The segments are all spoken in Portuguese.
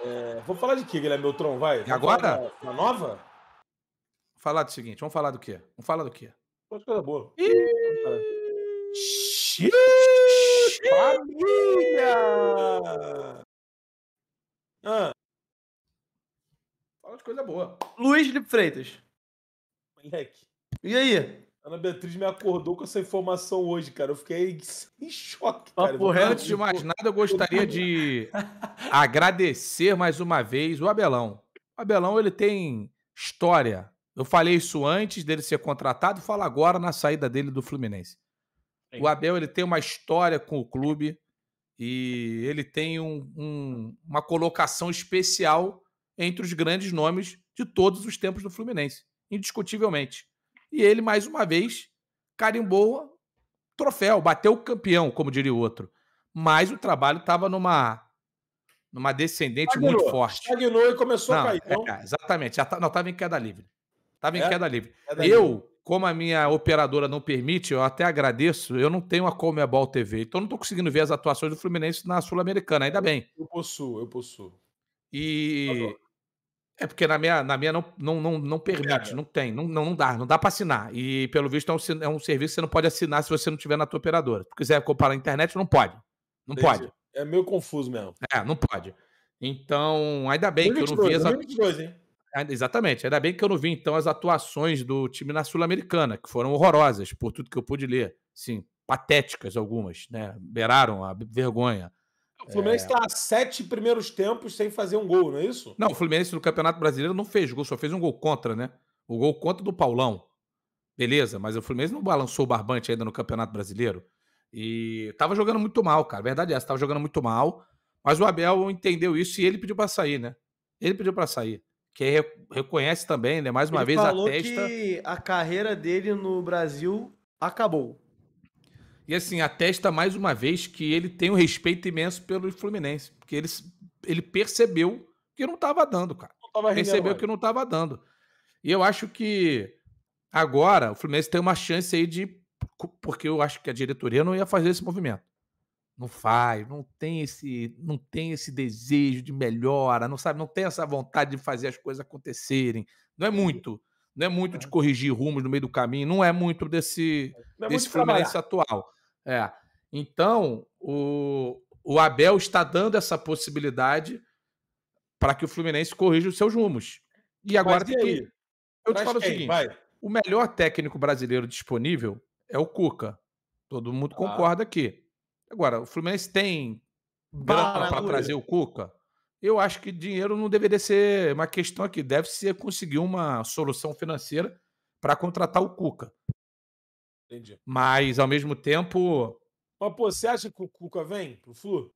É, vou falar de que, Guilherme Beltrão? Vai. E agora? Na nova? Falar do seguinte, vamos falar do quê? Vamos falar do quê? Pode coisa boa. Xiii. Família! Ah. Fala de coisa boa. Luiz Felipe Freitas. Moleque. E aí? Ana Beatriz me acordou com essa informação hoje, cara. Eu fiquei em choque, cara. Por antes de mais nada, eu gostaria de agradecer mais uma vez o Abelão. O Abelão, ele tem história. Eu falei isso antes dele ser contratado, falo agora na saída dele do Fluminense. O Abel, ele tem uma história com o clube e ele tem um, um, uma colocação especial entre os grandes nomes de todos os tempos do Fluminense, indiscutivelmente. E ele, mais uma vez, carimbou troféu, bateu o campeão, como diria o outro. Mas o trabalho estava numa numa descendente muito forte. Estagnou e começou não, a cair. É, então... É, exatamente. Já tá, não, estava em queda livre. Estava em é? queda livre. Queda eu, livre. como a minha operadora não permite, eu até agradeço, eu não tenho a Comebol TV, então não estou conseguindo ver as atuações do Fluminense na Sul-Americana, ainda bem. Eu possuo, eu possuo. E tá é porque na minha, na minha não, não, não, não permite, é. não tem, não, não, não dá, não dá para assinar. E pelo visto é um, é um serviço que você não pode assinar se você não tiver na tua operadora. Se quiser comprar na internet, não pode. Não Entendi. pode. É meio confuso mesmo. É, não pode. Então, ainda bem 2022, que eu não vi as 2022, hein? Exatamente, ainda bem que eu não vi então as atuações do time na Sul-Americana, que foram horrorosas, por tudo que eu pude ler. Sim, patéticas algumas, né? Beiraram a vergonha. O Fluminense está é... Tá sete primeiros tempos sem fazer um gol, não é isso? Não, o Fluminense no Campeonato Brasileiro não fez gol, só fez um gol contra, né? O gol contra do Paulão. Beleza, mas o Fluminense não balançou o barbante ainda no Campeonato Brasileiro. E tava jogando muito mal, cara. verdade é essa, tava jogando muito mal. Mas o Abel entendeu isso e ele pediu para sair, né? Ele pediu para sair. Que reconhece também, né? Mais uma ele vez falou a testa. Que a carreira dele no Brasil acabou. E assim, atesta mais uma vez que ele tem um respeito imenso pelo Fluminense, porque ele, ele percebeu que não estava dando, cara. Tava percebeu que não estava dando. E eu acho que agora o Fluminense tem uma chance aí de. Porque eu acho que a diretoria não ia fazer esse movimento. Não faz, não tem esse, não tem esse desejo de melhora, não sabe, não tem essa vontade de fazer as coisas acontecerem. Não é muito não é muito de corrigir rumos no meio do caminho, não é muito desse, é desse muito Fluminense trabalhar. atual. É. Então, o, o Abel está dando essa possibilidade para que o Fluminense corrija os seus rumos. E agora tem que. Eu Traz te falo quem? o seguinte: Vai. o melhor técnico brasileiro disponível é o Cuca. Todo mundo ah. concorda aqui. Agora, o Fluminense tem grana para trazer o Cuca? eu acho que dinheiro não deveria ser uma questão aqui. Deve ser conseguir uma solução financeira para contratar o Cuca. Entendi. Mas, ao mesmo tempo. Mas, pô, você acha que o Cuca vem pro Flu?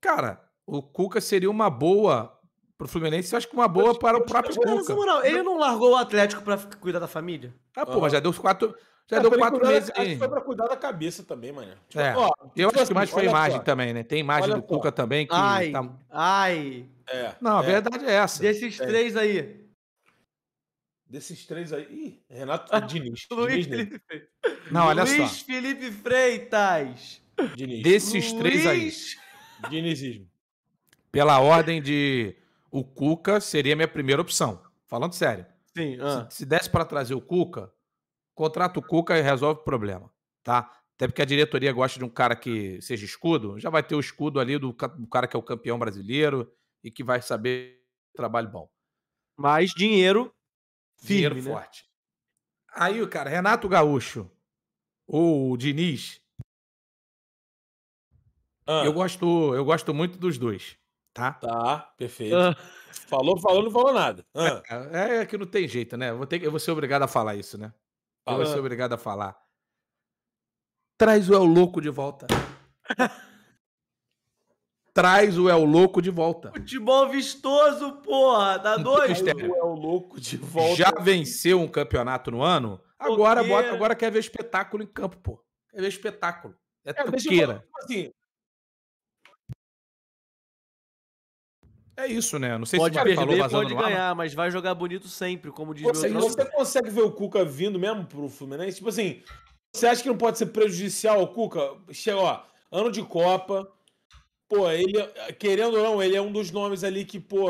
Cara, o Cuca seria uma boa pro Fluminense, eu acho que uma boa para o próprio Cuca. É não, ele não largou o Atlético para cuidar da família? Ah, pô, ah. mas já deu os quatro... Já é, deu quatro meses. Acho que foi para cuidar da cabeça também, mano. Tipo, é. ó, eu tipo acho que mais assim, foi imagem só. também, né? Tem imagem olha do só. Cuca também. Que ai, tá... ai. É, Não, a é. verdade é essa. Desses é. três aí. Desses três aí. Ih, Renato ah, Diniz. Luiz Diniz, Felipe Freitas. Não, olha Luiz só. Luiz Felipe Freitas. Diniz. Desses Luiz... três aí. Dinizismo. Pela ordem de o Cuca seria a minha primeira opção. Falando sério. Sim, se, ah. se desse para trazer o Cuca, contrata o Cuca e resolve o problema, tá? Até porque a diretoria gosta de um cara que seja escudo, já vai ter o escudo ali do, do cara que é o campeão brasileiro e que vai saber trabalho bom. Mas dinheiro firme, dinheiro né? forte. Aí o cara, Renato Gaúcho ou Diniz. Ah. Eu gosto, eu gosto muito dos dois tá? Tá, perfeito. Ah. Falou, falou, não falou nada. Ah. É, é, que não tem jeito, né? Eu vou, ter, eu vou ser obrigado a falar isso, né? Eu vou ser obrigado a falar. Traz o El Louco de volta. Traz o El Louco de volta. Futebol vistoso, porra! Tá dois. Traz o El Louco de volta. Já venceu um campeonato no ano? Agora, bota, agora quer ver espetáculo em campo, pô. Quer ver espetáculo. É, é tuqueira. Tipo assim, É isso, né? Não sei pode se perder, falou pode ganhar, mas vai jogar bonito sempre, como diz você, meu Você consegue ver o Cuca vindo mesmo pro Fluminense? Tipo assim, você acha que não pode ser prejudicial o Cuca? Chega, ó, ano de Copa. Pô, ele, querendo ou não, ele é um dos nomes ali que, pô,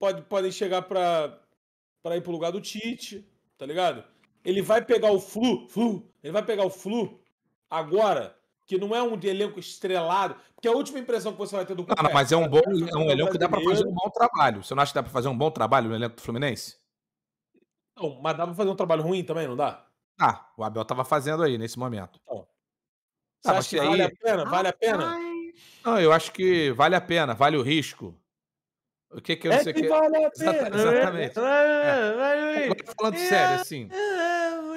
pode, podem chegar pra, pra ir pro lugar do Tite, tá ligado? Ele vai pegar o Flu, Flu, ele vai pegar o Flu agora, que não é um elenco estrelado, porque a última impressão que você vai ter do Cuca. Não, é mas é um bom, é um elenco que dá para né? fazer um bom trabalho. Você não acha que dá para fazer um bom trabalho no elenco do Fluminense? Não, mas dá para fazer um trabalho ruim também, não dá? Ah, o Abel tava fazendo aí nesse momento. Então, ah, você acha que aí... vale a pena? Vale a pena? Não, eu acho que vale a pena, vale o risco. O que que eu é sei que, que vale a pena. Exata, exatamente. É, é, é. Agora, falando sério, assim.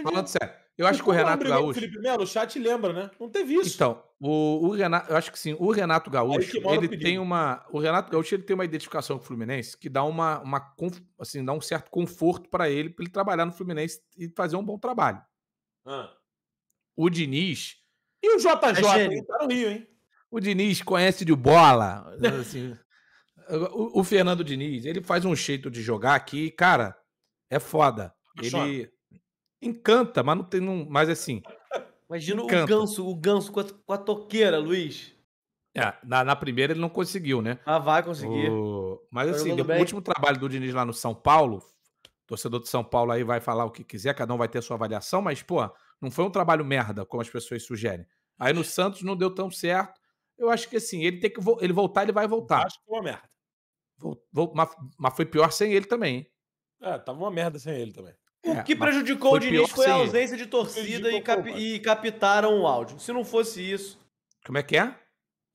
Falando sério eu acho que o Renato Gaúcho. Felipe Melo, o chat lembra, né? Não teve isso. Então, o, o Renato, eu acho que sim, o Renato Gaúcho, ele tem uma, o Renato Gaúcho ele tem uma identificação com o Fluminense que dá uma, uma assim, dá um certo conforto para ele, para ele trabalhar no Fluminense e fazer um bom trabalho. Ah. O Diniz e o JJ, é tá no Rio, hein? O Diniz conhece de bola, assim. o, o, Fernando Diniz, ele faz um jeito de jogar que, cara, é foda. Ele Encanta, mas não tem. Não, mas assim. Imagina encanta. o ganso, o ganso com a, com a toqueira, Luiz. É, na, na, primeira ele não conseguiu, né? Ah, vai conseguir. O... Mas assim, o último trabalho do Diniz lá no São Paulo, torcedor de São Paulo aí vai falar o que quiser, cada um vai ter sua avaliação, mas, pô, não foi um trabalho merda, como as pessoas sugerem. Aí no Santos não deu tão certo. Eu acho que assim, ele tem que vo... ele voltar, ele vai voltar. Acho que foi uma merda. Vou, vou, mas, mas foi pior sem ele também, hein? É, tava uma merda sem ele também. O é, que prejudicou o Diniz foi a ausência de torcida e, cap e captaram o áudio. Se não fosse isso. Como é que é?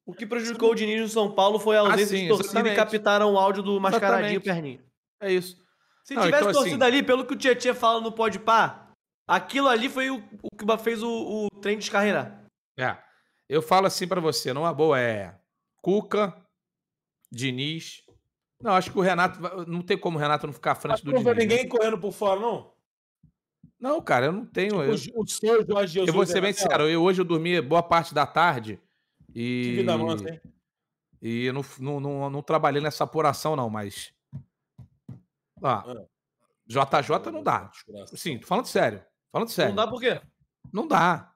O que prejudicou o Diniz no São Paulo foi a ah, ausência ah, de torcida exatamente. e captaram o áudio do mascaradinho Perninho. É isso. Se não, tivesse então, torcida assim... ali, pelo que o Tietchan fala no Pode Pá, aquilo ali foi o, o que fez o, o, trem descarreirar. É. Eu falo assim para você, não é boa, é Cuca, Diniz. Não, acho que o Renato. Não tem como o Renato não ficar à frente do não Diniz. Não vai né? ninguém correndo por fora, não? Não, cara, eu não tenho. Tipo, o, eu, o seu Jorge Jesus. Eu vou ser é bem sincero, eu, hoje eu dormi boa parte da tarde e. Que vida hein? E eu não, não, não, não, trabalhei nessa apuração, não, mas. Ah, ah. JJ não dá. Sim, tô falando sério. Falando sério. Não dá por quê? Não dá.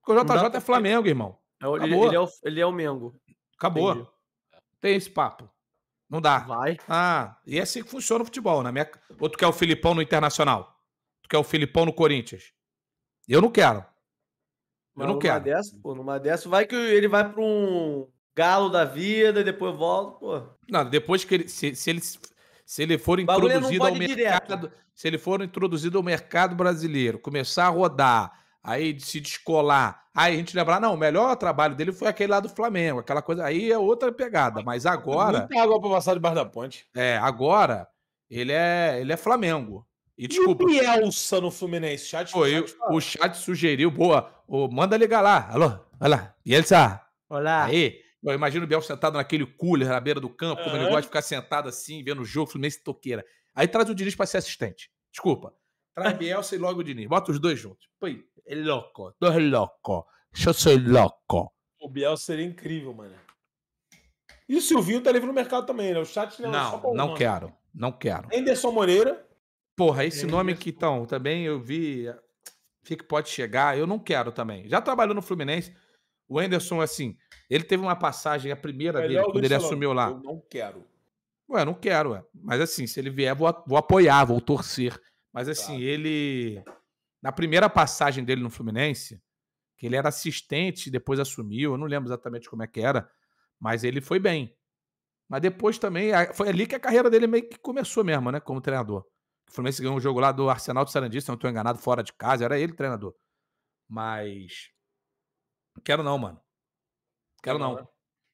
Porque o JJ é Flamengo, irmão. É, ele, ele, é o, ele é o Mengo. Acabou. Entendi. Tem esse papo. Não dá. Vai. Ah, e é assim que funciona o futebol, na né? minha. Outro que é o Filipão no Internacional? Tu quer é o Filipão no Corinthians? Eu não quero. Eu não, quero. Dessa, pô, numa dessa, vai que ele vai para um galo da vida, depois volta, pô. Não, depois que ele. Se, se ele, se ele for introduzido ao mercado. Se ele for introduzido ao mercado brasileiro, começar a rodar, aí se descolar, aí a gente lembrar, ah, não, o melhor trabalho dele foi aquele lá do Flamengo, aquela coisa. Aí é outra pegada. Mas agora. Muita água para passar debaixo da ponte. É, agora ele é, ele é Flamengo. E, desculpa, e o Bielsa no Fluminense? O chat, foi chat eu, o chat sugeriu, boa. Oh, manda ligar lá. Alô, olá. Bielsa. Olá. Aí. Eu imagino o Bielsa sentado naquele cooler na beira do campo, uhum. como ele gosta de ficar sentado assim, vendo o jogo, Fluminense toqueira. Aí traz o Diniz para ser assistente. Desculpa. Traz Bielsa e logo o Diniz. Bota os dois juntos. Pô, é louco. Dois louco. Eu sou louco. O Bielsa seria incrível, mano. E o Silvinho tá livre no mercado também, né? O chat né? não, é não, não quero. Não quero. Anderson Moreira. Porra, esse é, nome que então, também eu vi que pode chegar, eu não quero também. Já trabalhou no Fluminense, o Enderson assim, ele teve uma passagem, a primeira dele, quando ele assumiu lá. Eu não quero. Ué, não quero, ué. Mas assim, se ele vier, vou, vou apoiar, vou torcer. Mas tá. assim, claro. ele. Na primeira passagem dele no Fluminense, que ele era assistente, depois assumiu, eu não lembro exatamente como é que era, mas ele foi bem. Mas depois também, foi ali que a carreira dele meio que começou mesmo, né, como treinador. O Fluminense ganhou um jogo lá do Arsenal de Sarandí, se eu não estou enganado, fora de casa. Era ele treinador. Mas. Quero não, mano. Quero não. Não, né?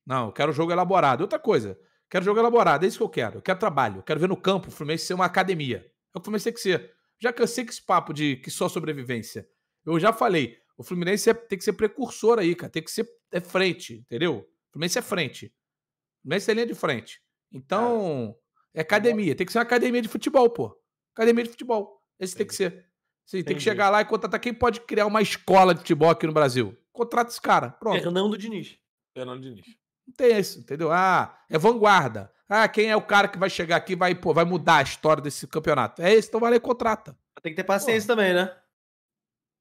não quero jogo elaborado. Outra coisa. Quero jogo elaborado. É isso que eu quero. Eu quero trabalho. Eu quero ver no campo o Fluminense ser uma academia. É o que o Fluminense tem que ser. Já cansei com esse papo de que só sobrevivência. Eu já falei. O Fluminense é, tem que ser precursor aí, cara. Tem que ser é frente, entendeu? O Fluminense é frente. O Fluminense é linha de frente. Então, é, é academia. Tem que ser uma academia de futebol, pô academia de futebol. Esse Entendi. tem que ser. tem que chegar lá e contratar quem pode criar uma escola de futebol aqui no Brasil. Contrata esse cara. Pronto. Fernando Diniz. Fernando Diniz. Não tem isso, entendeu? Ah, é vanguarda. Ah, quem é o cara que vai chegar aqui e vai, vai mudar a história desse campeonato? É esse, então vai lá e contrata. Tem que ter paciência também, né?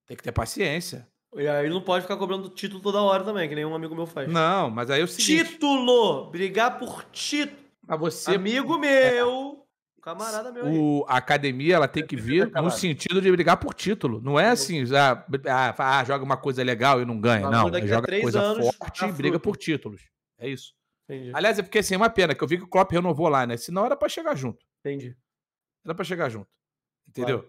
Tem que ter paciência. E aí não pode ficar cobrando título toda hora também, que nenhum amigo meu faz. Não, mas aí eu é o Título! Brigar por título! Mas você... Amigo meu... É camarada meu o, A academia ela tem é, que vir no sentido de brigar por título. Não é assim, ah, ah joga uma coisa legal e não ganha. Não, não joga coisa anos, forte e briga por títulos. É isso. Entendi. Aliás, é porque assim, é uma pena que eu vi que o Klopp renovou lá, né? Senão era para chegar junto. Entendi. Era para chegar junto. Entendeu?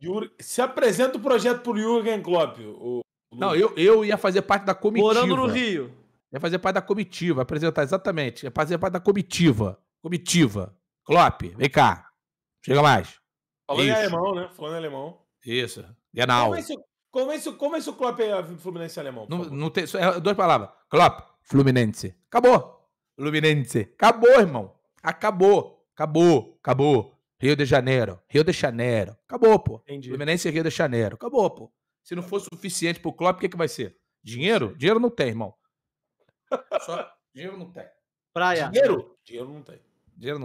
Claro. Se apresenta o projeto pro Jürgen Klopp. O... Não, eu, eu ia fazer parte da comitiva. Morando no Rio. Ia fazer parte da comitiva, apresentar, exatamente. Ia fazer parte da comitiva. Comitiva. Klopp, vem cá. Chega mais. Falando em alemão, né? Falando em alemão. Isso. Genau. Convence, convence, convence o Klopp é Fluminense alemão. Não, não tem, é duas palavras. Klopp, Fluminense. Acabou. Fluminense. Acabou, irmão. Acabou. Acabou. Acabou. Rio de Janeiro. Rio de Janeiro. Acabou, pô. Entendi. Fluminense e Rio de Janeiro. Acabou, pô. Se não tá for suficiente pro Klopp, o que, que vai ser? Dinheiro? Dinheiro não tem, irmão. Só dinheiro não tem. Praia. Dinheiro? Dinheiro não tem. Dinheiro não